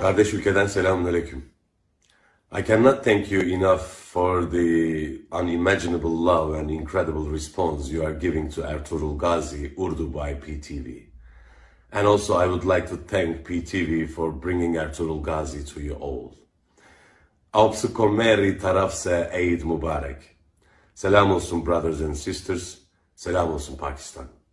Kardeş ülkeden selamünaleyküm. I cannot thank you enough for the unimaginable love and incredible response you are giving to Ertuğrul Gazi, Urdu by PTV. And also I would like to thank PTV for bringing Ertuğrul Gazi to you all. Avpsikomeri tarafse Eid Mübarek. Selam olsun brothers and sisters. Selam olsun Pakistan.